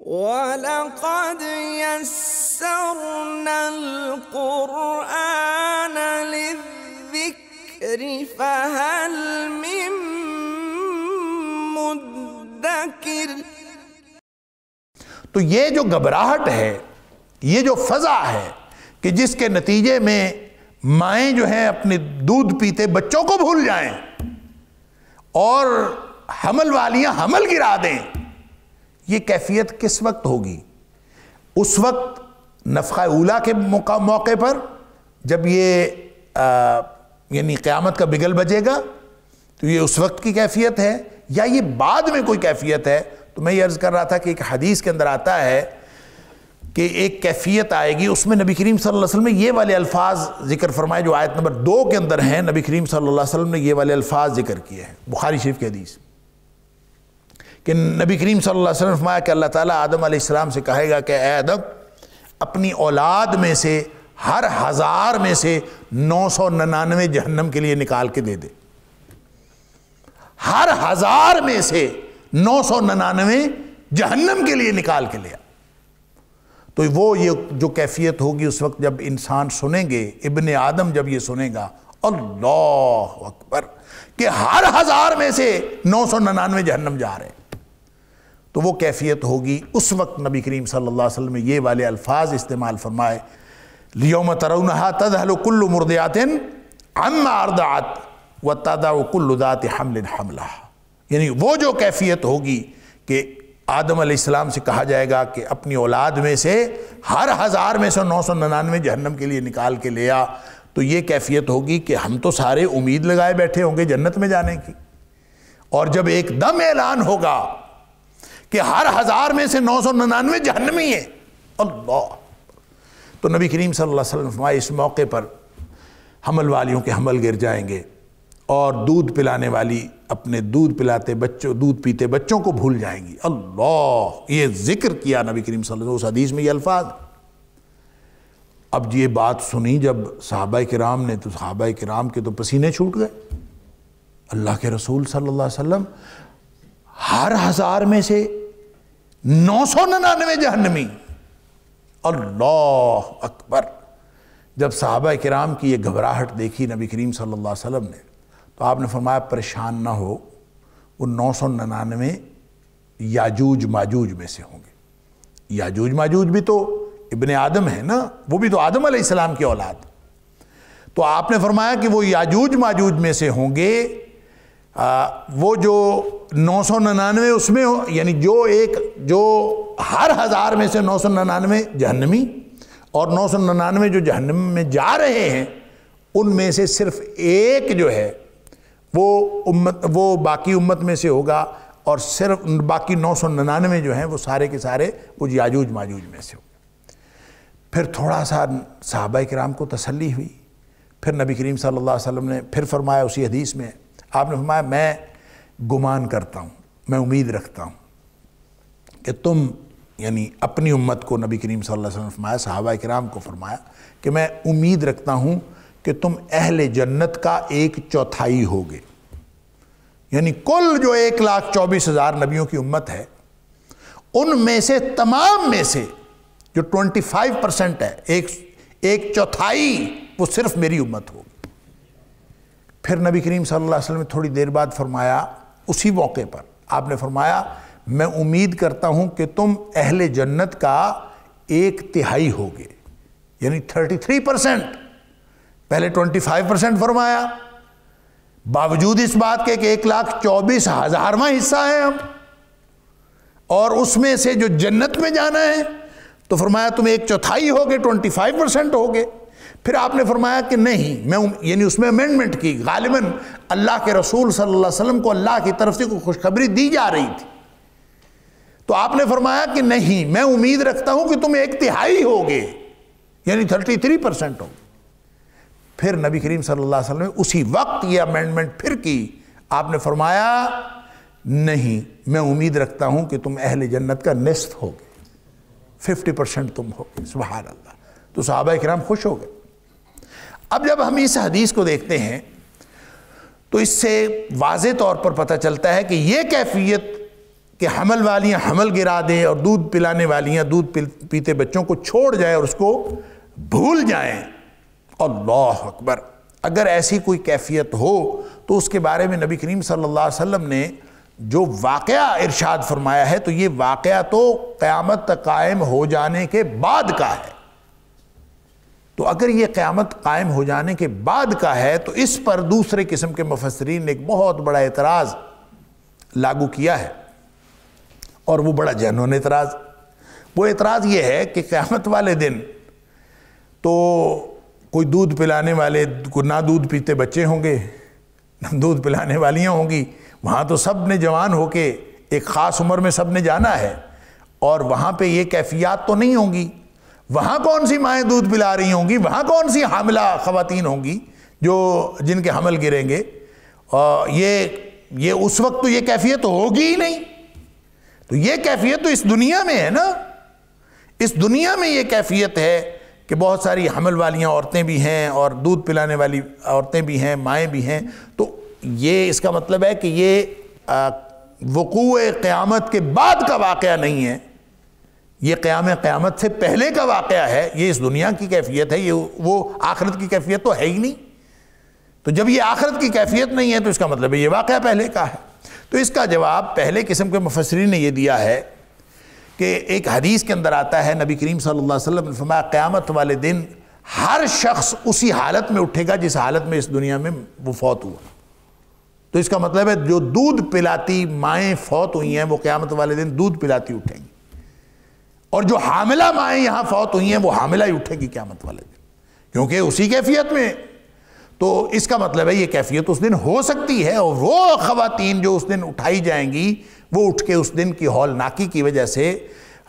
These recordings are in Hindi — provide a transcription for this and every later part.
तो ये जो घबराहट है ये जो फजा है कि जिसके नतीजे में माए जो है अपने दूध पीते बच्चों को भूल जाए और हमल वालियां हमल गिरा दें ये कैफियत किस वक्त होगी उस वक्त नफ़ा उला के मौका मौके पर जब ये यानी क़्यामत का बिगल बजेगा तो ये उस वक्त की कैफियत है या ये बाद में कोई कैफियत है तो मैं ये अर्ज़ कर रहा था कि एक हदीस के अंदर आता है कि एक कैफियत आएगी उसमें नबी करीम सल्लल्लाहु वसल्लम ने ये वाले अल्फाज जिक्र फरमाए जो आयत नंबर दो के अंदर हैं नबी करीम सल्लल्लाहु वसल्लम ने ये वाले अल्फाज जिक्र किए हैं बुखारी शरीफ की हदीस कि नबी करीम सल्लल्लाहु अलैहि वसल्लम फरमाया कि अल्लाह ताला आदम आसमाम से कहेगा कि आदम अपनी औलाद में से हर हज़ार में से नौ सौ निन्यानवे जहन्नम के लिए निकाल के दे दे हर हज़ार में से नौ सौ निन्यानवे जहन्नम के लिए निकाल के लिया तो वो ये जो कैफियत होगी उस वक्त जब इंसान सुनेंगे इबन आदम जब ये सुनेगा अल्लाह अकबर कि हर हज़ार में से नौ सौ निन्यानवे जहन्नम जा रहे हैं तो वो कैफियत होगी उस वक्त नबी करीम सल्लल्लाहु अलैहि वसल्लम ने ये वाले अल्फाज इस्तेमाल फरमाए लियोम तरुनहा तदहलकुल्ल मुर्दातिन अमारदात व तदाकुल्लदात हमल हमला यानी वो जो कैफियत होगी कि आदम आसमाम से कहा जाएगा कि अपनी औलाद में से हर हज़ार में से नौ सौ निन्यानवे जहन्नम के लिए निकाल के ले आ तो ये कैफियत होगी कि हम तो सारे उम्मीद लगाए बैठे होंगे जन्नत में जाने की और जब एक दम ऐलान होगा कि हर हज़ार में से नौ सौ निन्यानवे जहनवी है अल्लाह तो नबी करीम सल्लल्लाहु अलैहि वसल्लम इस मौके पर हमल वालियों के हमल गिर जाएंगे और दूध पिलाने वाली अपने दूध पिलाते बच्चों दूध पीते बच्चों को भूल जाएंगी अल्लाह ये जिक्र किया नबी करीम सल्लल्लाहु अलैहि वसल्लम उस हदीस में ये अल्फाज अब ये बात सुनी जब साहबा कराम ने तो साहबा कराम के तो पसीने छूट गए अल्लाह के रसूल सल्लल्लाहु अलैहि वसल्लम हर हज़ार में से नौ सौ निन्यानवे जहनमी अल्लाह अकबर जब साहबा कराम की ये घबराहट देखी नबी करीम सल्ला वसलम ने तो आपने फरमाया परेशान ना हो वो नौ सौ निन्यानवे याजूज माजूज में से होंगे याजूज माजूज भी तो इबन आदम है ना वो भी तो आदम अलैहिस्सलाम की औलाद तो आपने फरमाया कि वो याजूज माजूज में से होंगे आ, वो जो नौ सौ निन्यानवे उसमें हो यानी जो एक जो हर हज़ार में से नौ सौ निन्यानवे जहनमी और नौ सौ निन्यानवे जो जहनम में जा रहे हैं उनमें से सिर्फ एक जो है वो उम्मत वो बाकी उम्मत में से होगा और सिर्फ बाकी नौ सौ निन्यानवे जो हैं वो सारे के सारे वो याजूज माजूज में से होंगे फिर थोड़ा सा साहबा कराम को तसली हुई फिर नबी करीम सल्लल्लाहु अलैहि वसल्लम ने फिर फरमाया उसी हदीस में आपने फरमाया मैं गुमान करता हूँ मैं उम्मीद रखता हूँ कि तुम यानी अपनी उम्मत को नबी करीम सल्लल्लाहु अलैहि वसल्लम फरमाया सहाबा कराम को फरमाया कि मैं उम्मीद रखता हूँ कि तुम अहल जन्नत का एक चौथाई होगे यानी कुल जो एक लाख चौबीस हज़ार नबियों की उम्मत है उनमें से तमाम में से जो ट्वेंटी फाइव परसेंट है एक एक चौथाई वो सिर्फ मेरी उम्मत होगी फिर नबी करीम सल्लल्लाहु अलैहि वसल्लम ने थोड़ी देर बाद फरमाया उसी मौके पर आपने फरमाया मैं उम्मीद करता हूँ कि तुम अहले जन्नत का एक तिहाई होगे यानी 33 परसेंट पहले 25 परसेंट फरमाया बावजूद इस बात के कि एक लाख चौबीस हज़ारवा हिस्सा है हम और उसमें से जो जन्नत में जाना है तो फरमाया तुम एक चौथाई होगे 25 परसेंट होगे फिर आपने फरमाया कि नहीं मैं यानी उसमें अमेंडमेंट की गालिबा अल्लाह के रसूल सल्लल्लाहु अलैहि वसल्लम को अल्लाह की तरफ से कोई खुशखबरी दी जा रही थी तो आपने फरमाया कि नहीं मैं उम्मीद रखता हूं कि तुम एक तिहाई होगे यानी थर्टी थ्री परसेंट हो फिर नबी करीम सल्लल्लाहु अलैहि वसल्लम ने उसी वक्त ये अमेंडमेंट फिर की आपने फरमाया नहीं मैं उम्मीद रखता हूं कि तुम अहल जन्नत का हो होगे फिफ्टी परसेंट तुम हो सुबह अल्लाह तो साहबा कराम खुश हो गए अब जब हम इस हदीस को देखते हैं तो इससे वाज तौर पर पता चलता है कि ये कैफियत कि हमल वालियाँ हमल गिरा दें और दूध पिलाने वालियाँ दूध पीते बच्चों को छोड़ जाए और उसको भूल जाएं और अकबर अगर ऐसी कोई कैफियत हो तो उसके बारे में नबी करीम सल्लल्लाहु अलैहि वसल्लम ने जो वाक़ इरशाद फरमाया है तो ये वाक़ तो क़्यामत कायम हो जाने के बाद का है तो अगर ये क़्यामत कायम हो जाने के बाद का है तो इस पर दूसरे किस्म के मुफसरीन ने एक बहुत बड़ा एतराज़ लागू किया है और वो बड़ा जहनोन एतराज़ वो एतराज़ ये है कि क़्यामत वाले दिन तो कोई दूध पिलाने वाले को ना दूध पीते बच्चे होंगे ना दूध पिलाने वालियाँ होंगी वहाँ तो सब ने जवान होके एक ख़ास उम्र में सब ने जाना है और वहाँ पे ये कैफियात तो नहीं होंगी वहाँ कौन सी माएँ दूध पिला रही होंगी वहाँ कौन सी हामला ख़वान होंगी जो जिनके हमल गिरेंगे और ये ये उस वक्त तो ये कैफियत तो होगी ही नहीं तो ये कैफियत तो इस दुनिया में है ना इस दुनिया में ये कैफियत है कि बहुत सारी हमल वाली औरतें भी हैं और दूध पिलाने वाली औरतें भी हैं माएँ भी हैं तो ये इसका मतलब है कि ये वक़ू क़्यामत के बाद का वाक़ नहीं है ये क़्याम क़्यामत से पहले का वाक़ है ये इस दुनिया की कैफियत है ये वो आखरत की कैफियत तो है ही नहीं तो जब ये आखरत की कैफियत नहीं है तो इसका मतलब है ये वाक़ पहले का है तो इसका जवाब पहले किस्म के मुफसरी ने यह दिया है कि एक हदीस के अंदर आता है नबी करीम सल्लल्लाहु क़्यामत वाले दिन हर शख्स उसी हालत में उठेगा जिस हालत में इस दुनिया में वो फौत हुआ तो इसका मतलब है जो दूध पिलाती माएँ फौत हुई हैं वो क़्यामत वाले दिन दूध पिलाती उठेंगी और जो हामिला माएँ यहाँ फौत हुई हैं वो हामिला ही उठेगी क्या मत वाले दिन क्योंकि उसी कैफियत में तो इसका मतलब है ये कैफियत उस दिन हो सकती है और वो ख़वातीन जो उस दिन उठाई जाएंगी वो उठ के उस दिन की हौलनाकी की वजह से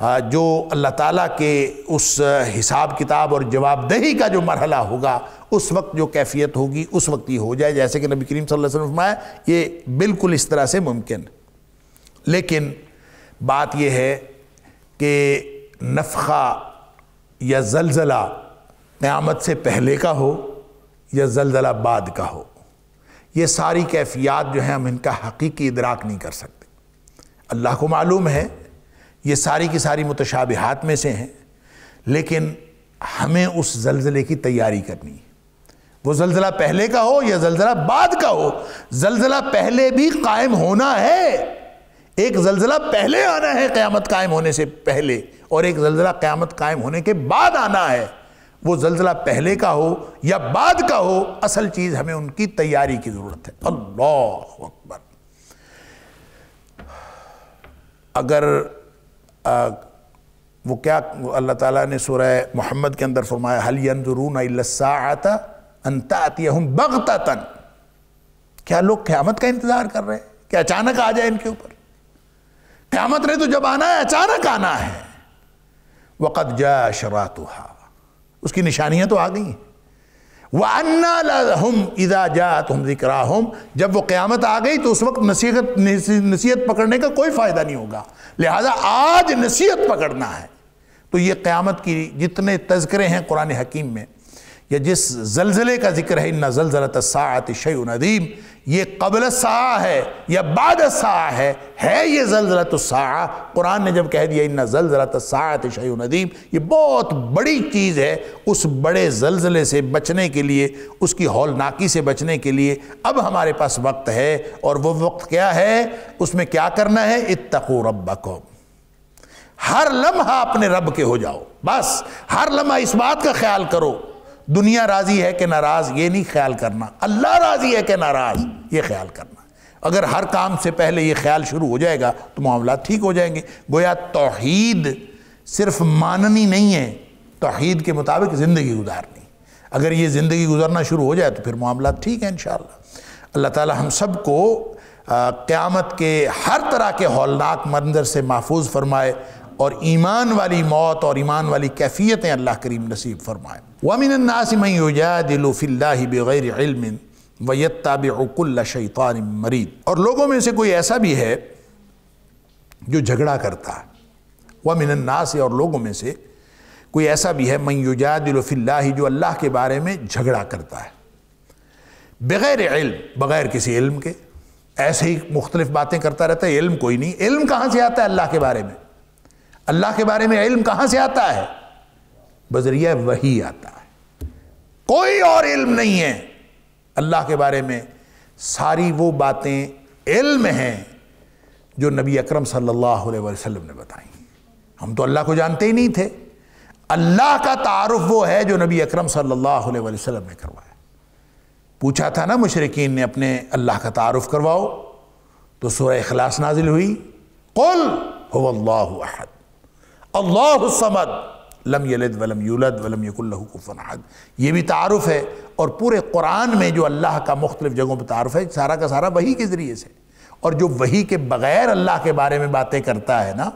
जो अल्लाह ताला के उस हिसाब किताब और जवाबदेही का जो मरहला होगा उस वक्त जो कैफियत होगी उस वक्त ये हो जाए जैसे कि नबी करीम सल्लल्लाहु अलैहि वसल्लम फरमाया ये बिल्कुल इस तरह से मुमकिन लेकिन बात यह है कि नफ़ा या जलज़ला क़्यामत से पहले का हो या जलज़ला बाद का हो ये सारी कैफियात जो हैं हम इनका हकीकी इदराक नहीं कर सकते अल्लाह को मालूम है ये सारी की सारी मुतशाबात में से हैं लेकिन हमें उस जलज़ले की तैयारी करनी है वो जलज़ला पहले का हो या जलज़ला बाद का हो जलज़ला पहले भी कायम होना है एक जलजिला पहले आना है क़्यामत कायम होने से पहले और एक जलजिला क़्यामत कायम होने के बाद आना है वो जलजिला पहले का हो या बाद का हो असल चीज़ हमें उनकी तैयारी की ज़रूरत है अल्लाह अकबर अगर आ, वो क्या अल्लाह ताला ने सुर मोहम्मद के अंदर फरमाया हल यंजरून आता अंताती बगता तन क्या लोग क़्यामत का इंतज़ार कर रहे हैं क्या अचानक आ जाए इनके ऊपर क्यामत नहीं तो जब आना है अचानक आना है वक़द जा शरात उसकी निशानियाँ तो आ गई वह व हम इदा जा तुम जिक्रा हम जब वो क़्यामत आ गई तो उस वक्त नसीहत नसीहत पकड़ने का कोई फ़ायदा नहीं होगा लिहाजा आज नसीहत पकड़ना है तो ये क़्यामत की जितने तस्करे हैं कुरान हकीम में या जिस जलजले का जिक्र है इन्ना जलजलत सात शय नदीम ये कबल सा है या बाद सा है है ये जलजलत सा कुरान ने जब कह दिया इन्ना जलजलत सात शय नदीम ये बहुत बड़ी चीज़ है उस बड़े जलजले से बचने के लिए उसकी हौलनाकी से बचने के लिए अब हमारे पास वक्त है और वो वक्त क्या है उसमें क्या करना है इतको रब हर लम्हा अपने रब के हो जाओ बस हर लम्हा इस बात का ख्याल करो दुनिया राज़ी है कि नाराज़ ये नहीं ख्याल करना अल्लाह राज़ी है कि नाराज़ ये ख्याल करना अगर हर काम से पहले ये ख्याल शुरू हो जाएगा तो मामला ठीक हो जाएंगे गोया तोहद सिर्फ माननी नहीं है तोहद के मुताबिक ज़िंदगी गुजारनी अगर ये ज़िंदगी गुजारना शुरू हो जाए तो फिर मामला ठीक है इन अल्लाह ताला हम सब को क़्यामत के हर तरह के हौलनाक मंजर से महफूज फरमाए और ईमान वाली मौत और ईमान वाली कैफियतें अल्लाह करीम नसीब फरमाए वमिनन्नासिमजादिल्फ़िल्लाही बग़ैर इल्म शैतान मरीद और लोगों में से कोई ऐसा भी है जो झगड़ा करता है से और लोगों में से कोई ऐसा भी है दिलोफिल्ला जो अल्लाह के बारे में झगड़ा करता है बग़ैर इल्म बग़ैर किसी इल्म के ऐसे ही मुख्तलिफ़ बातें करता रहता है इल्म कोई नहीं इल्म कहाँ से आता है अल्लाह के बारे में अल्लाह के बारे में इल्म कहां से आता है बजरिया वही आता है कोई और इल्म नहीं है अल्लाह के बारे में सारी वो बातें इल्म हैं जो नबी अकरम सल्लल्लाहु अलैहि वसल्लम ने बताई हम तो अल्लाह को जानते ही नहीं थे अल्लाह का तारफ़ वो है जो नबी अकरम सल्लल्लाहु अलैहि वसल्लम ने करवाया पूछा था ना मुशरकिन ने अपने अल्लाह का तारफ़ करवाओ तो सूर्य अखलास नाजिल हुई कुल हो अल्लाह अहद अल्लाह समद लम यलद वलम यूलद वलम यकुल्लकुफन ये भी तारफ़ है और पूरे कुरान में जो अल्लाह का मुख्तलिफ जगहों पर तारफ़ है सारा का सारा वही के ज़रिए से और जो वही के बग़ैर अल्लाह के बारे में बातें करता है ना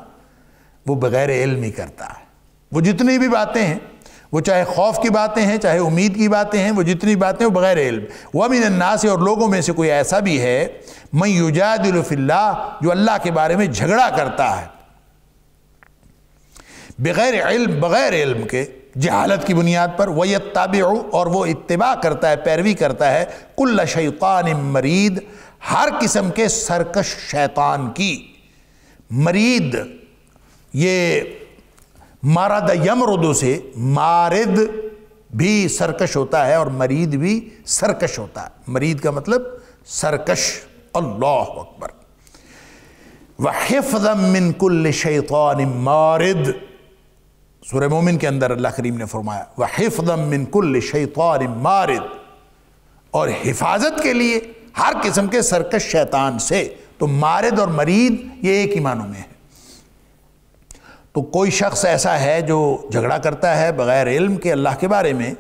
वो बग़ैर इल्म ही करता है वो जितनी भी बातें हैं वो चाहे खौफ की बातें हैं चाहे उम्मीद की बातें हैं वो जितनी बातें वो बग़ैर इल्म वह मिनन्ना से और लोगों में से कोई ऐसा भी है मैं युजादिल्ला जो अल्लाह के बारे में झगड़ा करता है बग़ैर इल्म बग़ैर इल्म के जहालत की बुनियाद पर वह हो और वो इतबा करता है पैरवी करता है कुल्ल शैतान मरीद हर किस्म के सरकश शैतान की मरीद ये मारद यमरुदो से मारद भी सरकश होता है और मरीद भी सरकश होता है मरीद का मतलब सरकश अल्लाह अकबर वहफ़म कुल्ल शैतान मारद सूर्य मोमिन के अंदर अल्लाह करीम ने फरमाया वह हिफदम मिन कुल शैतान मारद और हिफाजत के लिए हर किस्म के सरकश शैतान से तो मारद और मरीद ये एक ही मानों में है तो कोई शख्स ऐसा है जो झगड़ा करता है बग़ैर इल्म के अल्लाह के बारे में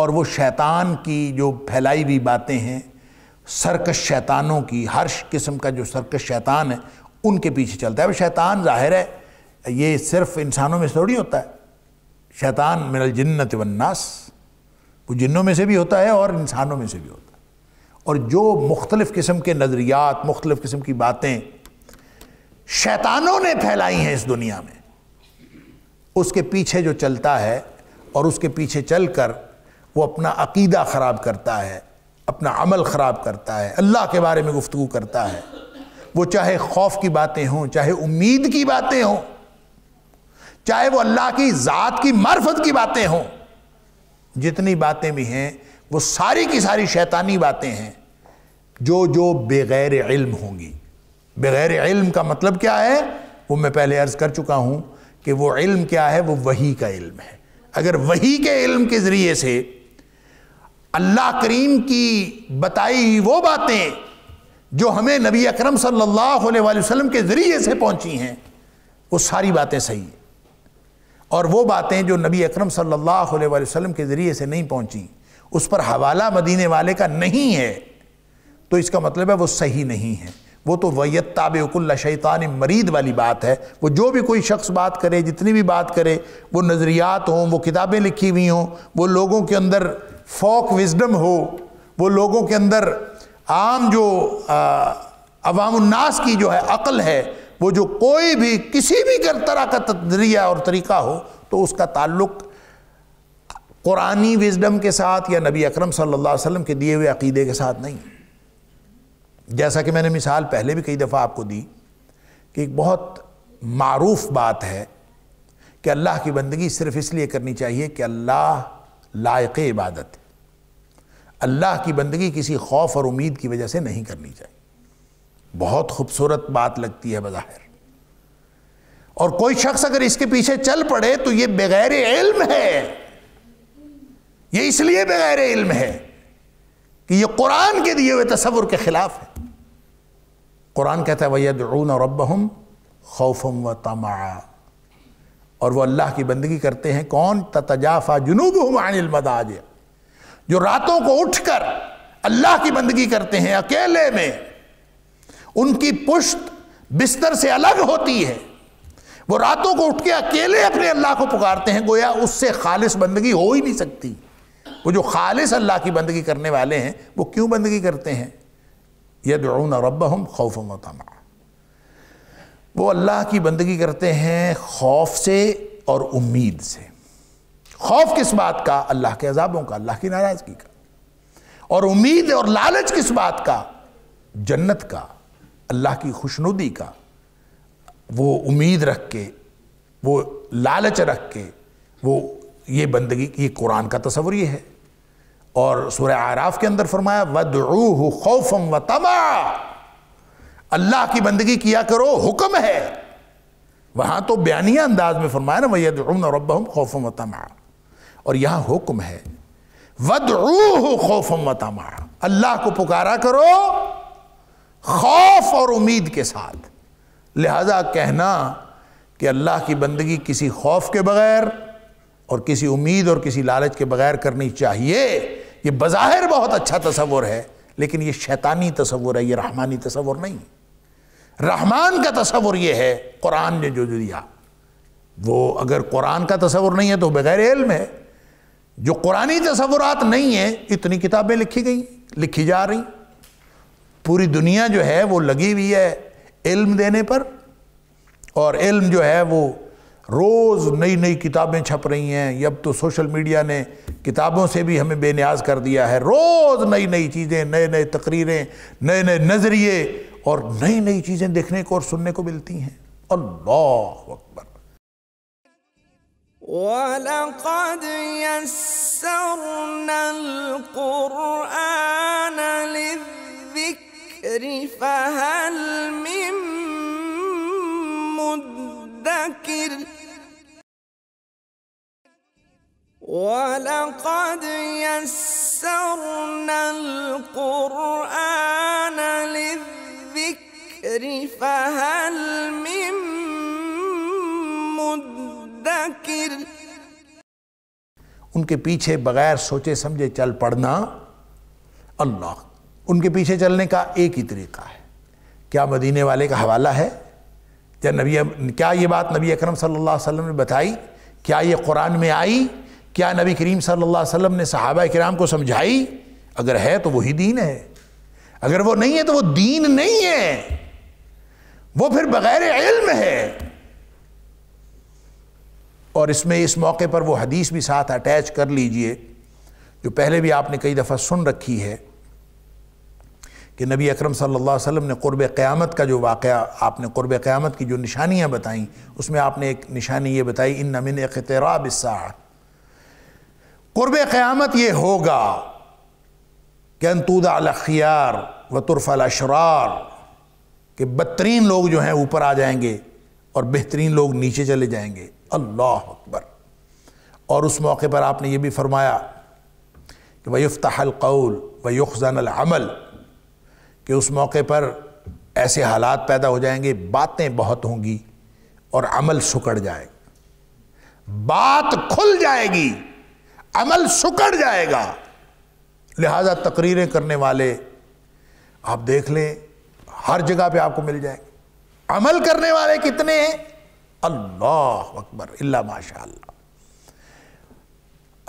और वो शैतान की जो फैलाई हुई बातें हैं सरकश शैतानों की हर किस्म का जो सरकश शैतान है उनके पीछे चलता है अब शैतान जाहिर है ये सिर्फ इंसानों में थोड़ी होता है शैतान मिनल जिन्नत वन्नास वो जिन्नों में से भी होता है और इंसानों में से भी होता है और जो मुख्तलिफ़ किस्म के नज़रियात मुख्तलिफ़ किस्म की बातें शैतानों ने फैलाई हैं इस दुनिया में उसके पीछे जो चलता है और उसके पीछे चल कर वो अपना अकीदा ख़राब करता है अपना अमल ख़राब करता है अल्लाह के बारे में गुफ्तु करता है वो चाहे खौफ की बातें हों चाहे उम्मीद की बातें हों चाहे वो अल्लाह की ज़ात की मार्फत की बातें हों जितनी बातें भी हैं वो सारी की सारी शैतानी बातें हैं जो जो बग़ैर इल्म होंगी बग़ैर इल्म का मतलब क्या है वो मैं पहले अर्ज़ कर चुका हूँ कि वो इल्म क्या है वो वही का इल्म है अगर वही के इल्म के ज़रिए से अल्लाह करीम की बताई वो बातें जो हमें नबी अकरम सल्लल्लाहु अलैहि वसल्लम के ज़रिए से पहुंची हैं वो सारी बातें सही हैं और वो बातें जो नबी अक्रम सल्ला अलैहि के ज़रिए से नहीं पहुँची उस पर हवाला मदीने वाले का नहीं है तो इसका मतलब है वो सही नहीं है वो तो वैत ताबकुल्ला शैतान मरीद वाली बात है वो जो भी कोई शख्स बात करे जितनी भी बात करे वो नज़रियात हों वो किताबें लिखी हुई हों वो लोगों के अंदर फोक विजडम हो वो लोगों के अंदर आम जो अवामनास की जो है अक़ल है वो जो कोई भी किसी भी तरह का तरिया और तरीका हो तो उसका ताल्लुक कुरानी विजडम के साथ या नबी अकरम सल्लल्लाहु अलैहि वसल्लम के दिए हुए अकीदे के साथ नहीं जैसा कि मैंने मिसाल पहले भी कई दफ़ा आपको दी कि एक बहुत मरूफ बात है कि अल्लाह की बंदगी सिर्फ इसलिए करनी चाहिए कि अल्लाह लायक इबादत अल्लाह की बंदगी किसी खौफ और उम्मीद की वजह से नहीं करनी चाहिए बहुत खूबसूरत बात लगती है बज़ाहिर और कोई शख्स अगर इसके पीछे चल पड़े तो ये बगैर इल्म है ये इसलिए बगैर इल्म है कि ये कुरान के दिए हुए तस्वुर के ख़िलाफ़ है कुरान कहता है वैदरून और अब हम खौफम व तमा और वह अल्लाह की बंदगी करते हैं कौन तजाफ़ा जुनूब हम अनिल मदाज जो रातों को उठकर अल्लाह की बंदगी करते हैं अकेले में उनकी पुश्त बिस्तर से अलग होती है वो रातों को उठ के अकेले अपने अल्लाह को पुकारते हैं गोया उससे खालिश बंदगी हो ही नहीं सकती वो जो खालिश अल्लाह की बंदगी करने वाले हैं वो क्यों बंदगी करते हैं यद रब हम खौफ मतमा वो अल्लाह की बंदगी करते हैं खौफ से और उम्मीद से खौफ किस बात का अल्लाह के अजाबों का अल्लाह की नाराज़गी का और उम्मीद और लालच किस बात का जन्नत का अल्लाह की खुशनुदी का वो उम्मीद रख के वो लालच रख के वो ये बंदगी ये कुरान का तस्वीर ये है और सुर आराफ के अंदर फरमाया वदरू खौफम व तबा अल्लाह की बंदगी किया करो हुक्म है वहां तो बयानिया अंदाज में फरमाया ना वैदन रबम खौफम व तमा और यहाँ हुक्म है वदरू खौफम व तमा अल्लाह को पुकारा करो खौफ और उम्मीद के साथ लिहाजा कहना कि अल्लाह की बंदगी किसी खौफ के बगैर और किसी उम्मीद और किसी लालच के बगैर करनी चाहिए ये बज़ाहिर बहुत अच्छा तस्वुर है लेकिन ये शैतानी तस्वर है ये रहमानी तस्वर नहीं रहमान का तस्वुर ये है कुरान ने जो दिया वो अगर कुरान का तस्वुर नहीं है तो बगैर इल्म है जो कुरानी तस्वुरात नहीं है इतनी किताबें लिखी गई लिखी जा रही पूरी दुनिया जो है वो लगी हुई है इल्म देने पर और इल्म जो है वो रोज़ नई नई किताबें छप रही हैं अब तो सोशल मीडिया ने किताबों से भी हमें बेनियाज कर दिया है रोज़ नई नई चीज़ें नए नए तकरीरें नए नए नज़रिए और नई नई चीज़ें देखने को और सुनने को मिलती हैं अल्लाह अकबर ولقد يسرنا القرآن للذكر الذكر فهل من مدكر ولقد يسرنا القرآن للذكر فهل من مدكر ان کے پیچھے بغیر سوچے سمجھے چل پڑنا اللہ उनके पीछे चलने का एक ही तरीका है क्या मदीने वाले का हवाला है क्या नबी क्या ये बात नबी अकरम सल्लल्लाहु अलैहि वसल्लम ने बताई क्या ये कुरान में आई क्या नबी करीम सल्लल्लाहु अलैहि वसल्लम ने सहाबा कराम को समझाई अगर है तो वही दीन है अगर वो नहीं है तो वो दीन नहीं है वो फिर बगैर इल्म है और इसमें इस मौके पर वो हदीस भी साथ अटैच कर लीजिए जो पहले भी आपने कई दफ़ा सुन रखी है कि नबी अकरम सल्लल्लाहु अलैहि वसल्लम ने क़ुरब क़्यामत का जो वाक़ आपने क़ुरब क़्यामत की जो निशानियाँ बताईं उसमें आपने एक निशानी ये बताई इन नमिन अखतराब क़ुरब क़्यामत ये होगा कि अनतूदा अलखियार व अशरार के बदतरीन लोग जो हैं ऊपर आ जाएंगे और बेहतरीन लोग नीचे चले जाएंगे अल्लाह अकबर और उस मौके पर आपने ये भी फरमाया कि वयुफ़्तहल कौल व युखज़न अमल कि उस मौके पर ऐसे हालात पैदा हो जाएंगे बातें बहुत होंगी और अमल सुकड़ जाएगा बात खुल जाएगी अमल सुकड़ जाएगा लिहाजा तकरीरें करने वाले आप देख लें हर जगह पे आपको मिल जाएंगे अमल करने वाले कितने हैं अल्लाह अकबर अल्ला माशा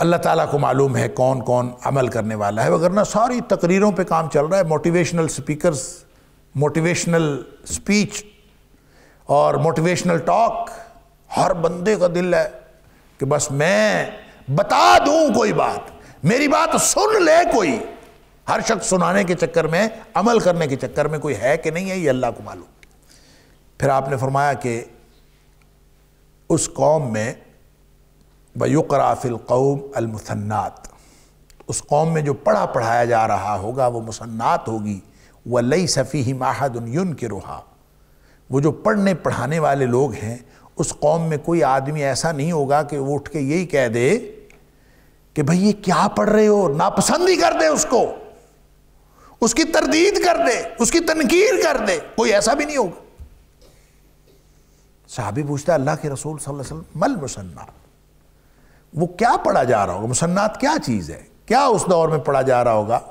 अल्लाह ताला को मालूम है कौन कौन अमल करने वाला है वगरना सारी तकरीरों पे काम चल रहा है मोटिवेशनल स्पीकर्स मोटिवेशनल स्पीच और मोटिवेशनल टॉक हर बंदे का दिल है कि बस मैं बता दूं कोई बात मेरी बात सुन ले कोई हर शख्स सुनाने के चक्कर में अमल करने के चक्कर में कोई है कि नहीं है ये अल्लाह को मालूम फिर आपने फरमाया कि उस कौम में कौम अलमुसन्नात उस कौम में जो पढ़ा पढ़ाया जा रहा होगा वो मुसन्नात होगी वह लई सफ़ी ही माहदन के रोहा वो जो पढ़ने पढ़ाने वाले लोग हैं उस कौम में कोई आदमी ऐसा नहीं होगा कि वो उठ के यही कह दे कि भाई ये क्या पढ़ रहे हो नापसंद ही कर दे उसको उसकी तरदीद कर दे उसकी तनकीर कर दे कोई ऐसा भी नहीं होगा साहबी पूछता अल्लाह के रसूल सल्लल्लाहु अलैहि वसल्लम मल मुसन्नात वो क्या पढ़ा जा रहा होगा मुसन्नात क्या चीज़ है क्या उस दौर में पढ़ा जा रहा होगा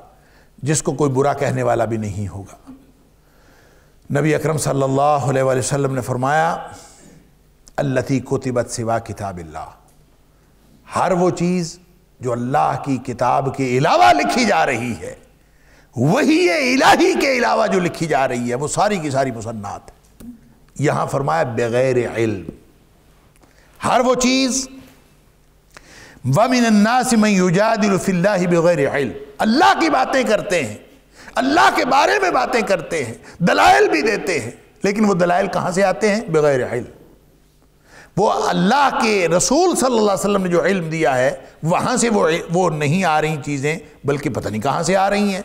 जिसको कोई बुरा कहने वाला भी नहीं होगा नबी अकरम सल्लल्लाहु अलैहि वसल्लम ने फरमाया अल्लती कोतिबत सिवा किताब हर वो चीज़ जो अल्लाह की किताब के अलावा लिखी जा रही है वही है इलाही के अलावा जो लिखी जा रही है वो सारी की सारी मुसन्नात यहां फरमाया बग़ैर इल्म हर वो चीज़ वमिनन्नासिमयुजादिलफिल्लाबैर अल्लाह की बातें करते हैं अल्लाह के बारे में बातें करते हैं दलाइल भी देते हैं लेकिन वो दलाइल कहाँ से आते हैं बग़ैर इल्म वो अल्लाह के रसूल सल्लल्लाहु अलैहि वसल्लम ने जो इल्म दिया है वहाँ से वो वो नहीं आ रही चीज़ें बल्कि पता नहीं कहाँ से आ रही हैं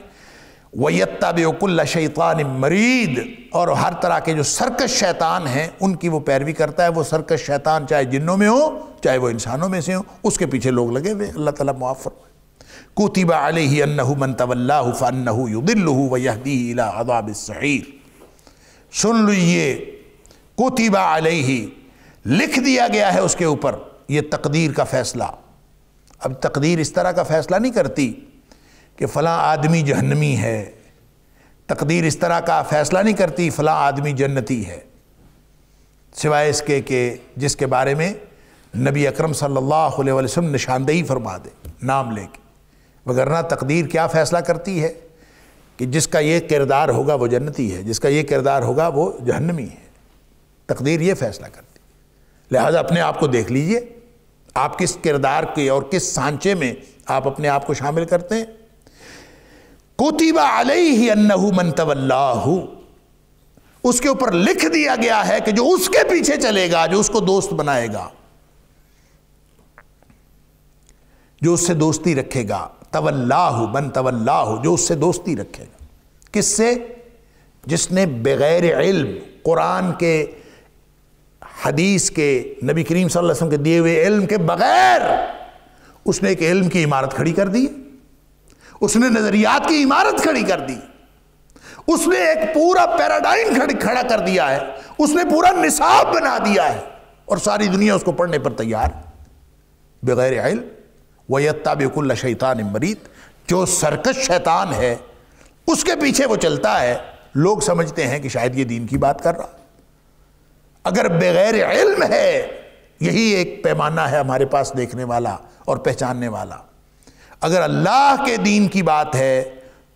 वयत्ता बेकुल्ल शैतान मरीद और हर तरह के जो सरकश शैतान हैं उनकी वो पैरवी करता है वो सरकश शैतान चाहे जिन्हों में हो चाहे वो इंसानों में से हो उसके पीछे लोग लगे हुए अल्लाह ताला मुआफर फरमाए कुतिबा अलही अन्नहु मन तवल्लाहु फ़न्नहु युदिल्लुहु वयहदी इला अदाब सहीर सुन लीजिए कुतिबा अलही लिख दिया गया है उसके ऊपर ये तकदीर का फ़ैसला अब तकदीर इस तरह का फ़ैसला नहीं करती कि फ़लाँ आदमी जहन्नमी है तकदीर इस तरह का फ़ैसला नहीं करती फ़लाँ आदमी जन्नती है सिवाय इसके के जिसके बारे में नबी अकरम सल्लल्लाहु अलैहि वसल्लम निशानदेही फरमा दे नाम लेके वगरना तकदीर क्या फ़ैसला करती है कि जिसका ये किरदार होगा वो जन्नती है जिसका ये किरदार होगा वो जहन्नमी है तकदीर ये फ़ैसला करती है लिहाजा अपने आप को देख लीजिए आप किस किरदार के और किस सांचे में आप अपने आप को शामिल करते हैं कुतिबा ही अन्नहु मन तवल्लाहू उसके ऊपर लिख दिया गया है कि जो उसके पीछे चलेगा जो उसको दोस्त बनाएगा जो उससे दोस्ती रखेगा तवल्लाहु बन तवल्लाहु जो उससे दोस्ती रखेगा किससे जिसने बगैर इल्म कुरान के हदीस के नबी करीम सल्लल्लाहु अलैहि वसल्लम के दिए हुए इल्म के बगैर उसने एक इल्म की इमारत खड़ी कर दी उसने नज़रियात की इमारत खड़ी कर दी उसने एक पूरा पैराडाइम खड़ा कर दिया है उसने पूरा निसाब बना दिया है और सारी दुनिया उसको पढ़ने पर तैयार बगैर आयल वयत्ता बेकुल्ला शैतान मरीत जो सरकश शैतान है उसके पीछे वो चलता है लोग समझते हैं कि शायद ये दीन की बात कर रहा अगर बगैर इल्म है यही एक पैमाना है हमारे पास देखने वाला और पहचानने वाला अगर अल्लाह के दीन की बात है